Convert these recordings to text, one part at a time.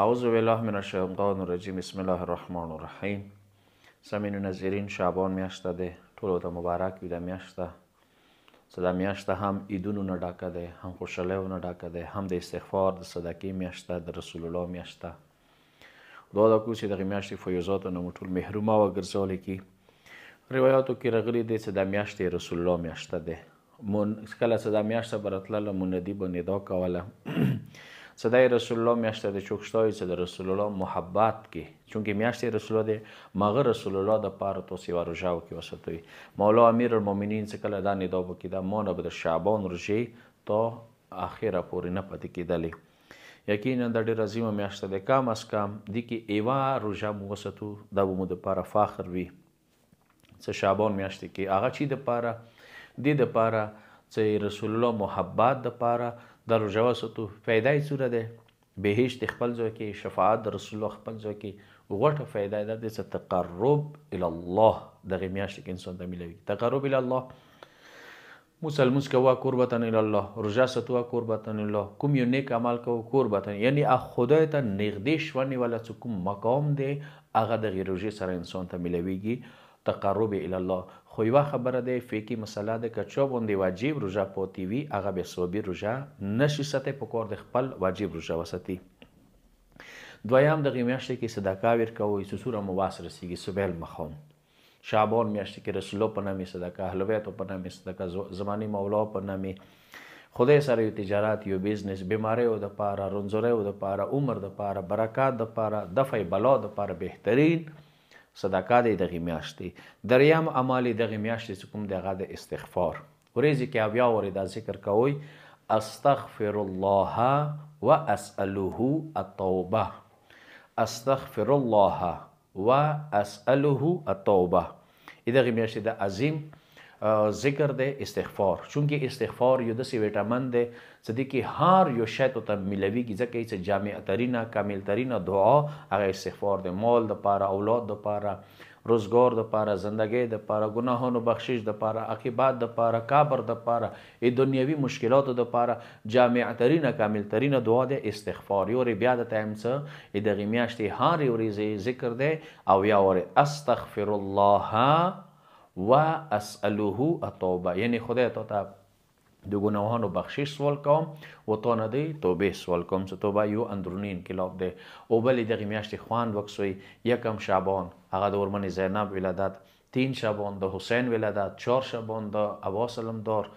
اعوذ بالله من الشیطان الرجیم بسم الله الرحمن الرحیم سمین نظرین شعبان میاشته ده ټولو ته مبارک وي د میاشته چې دا میاشته هم عیدونو نه ډاکه ده هم خوشالیو نه ډاکه ده هم د استغفار د صدقې میاشته د رسول الله میاشته دعا دا کوو چې دغې میاشتې فیضاتو نه مو ټول محرومه وګرځولی کي روایاتو کې راغلي دی چې دا میاشتې رسول الله میاشته ده مون کله چې دا میاشته به راتلله مونندي به ندا کوله صدای رسول الله میاشته د چوکشتای چې د رسول الله محبت کې چونکی میاشتې رسول الله دی ماغه رسول الله د پاره توسي ورجاو کې وساتوي مولا امیر المؤمنین چې کله دا ندا وکړه دا مونږ به د شعبان رژي ته اخره پورې نه پاتې کېدلې یقینا دا ډېر عظیمه میاشته ده کم از کم د کې ایوا روژه مو وساتو دا به مو د پاره فخر وي چې شعبان میاشتې کې هغه چی د پاره د د پاره چې رسول الله محبت د پاره در جواسطو فایده څوره ده بهشت خپل ځای کې شفاعت رسول الله خپل ځای کې غوټه فایده ده د تقرب ال الله دغه میاشت کې انسان ته ملوي تقرب ال الله مسلمس کوا قربتن ال الله رجا ستوا قربتن الله کوم یو نیک عمل کو قربتن یعنی ا خدای ته نږدې شونه ولا څوک مقام دی هغه د غیر رجې سره انسان ته ملويږي تقرب الی الله خو یو خبره ده فقہی مسله ده که چا باندې واجب روزه پاتې وي هغه به صوبی روزه نشي ساتي په کور د خپل واجب روزه وساتي دویم د میاشتې کې صدقه ورکوي سسوره مواس رسیږي سبیل مخون شعبان میاشتې کې رسولو په نامې صدقه حلویتو په نامې صدقه زمانی مولا په نامې خدای سره یو تجارت یو بزنس بیماری او د پاره رنځوري او د پاره عمر د پاره برکات د پاره دفع بلا د پاره بهترین صدقه دی دغه میاشتې دریم عمل دغه میاشتې کوم دغه د استغفار ورځې کې بیا ورې دا ذکر کوي استغفر الله واساله التوبه استغفر الله واساله التوبه دغه میاشتې د عظیم ذکر دی استغفار چونکه استغفار یو داسې ویټامین دی چې دی کې هر یو شی ته تمیلویږي ځکه چې جامع ترینه کامل ترینه دعا هغه استغفار دی مال د پاره اولاد د پاره روزګار د پاره زندګۍ د پاره ګناهونو بخشش د پاره عاقبت د پاره کابر د پاره ای دنیوي مشکلاتو د پاره جامع ترینه کامل ترینه دعا د استغفار یو ری بیا د تایم څه ای د غمیاشتي هاري ورځې ذکر دی او یا ور استغفر الله و اسالوه اتوبه یعنی خدای ته ته د ګناهانو بخشش سوال کوم و تا نه دی توبه سوال کوم چې توبه یو اندرونی انقلاب دی او بلې دغه میاشتې خوان وکسوي یکم شعبان هغه د ورمنې زینب ولادت تین شعبان د حسین ولادت چهار شعبان د ابا سلم دار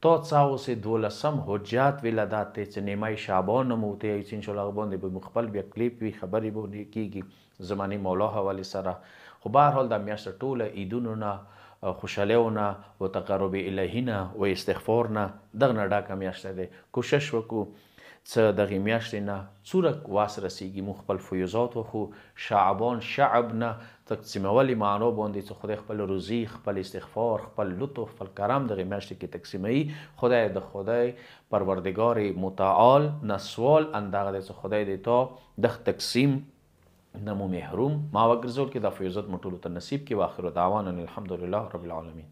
تا څاوسې دولسم حجات ولادت ته چې نیمای شعبان موته یې چې ان شاء الله باندې به مخبل بیا کلیپ وی خبرې به کیږي زمانی مولا حواله سره خو بهرحال د میاشت ټوله عیدونو نه خوشالیونه او تقرب الهی نه او استغفار نه دغه نه ډاکه میاشت ده کوشش وکړو څه دغه میاشتې نه څورک واس رسیږي مو خپل فیوزات خو شعبان شعب نه تقسیمولې معنو باندې چې خدای خپل روزي خپل استغفار خپل لطف خپل کرم دغه میاشتې کې تقسیموي خدای د خدای پروردگار متعال نسوال اندغه د خدای د تا د تقسیم نمو محروم ما وګرځول کې د فیضت مټولو ته نصیب کې واخر دعوانا الحمدلله رب العالمین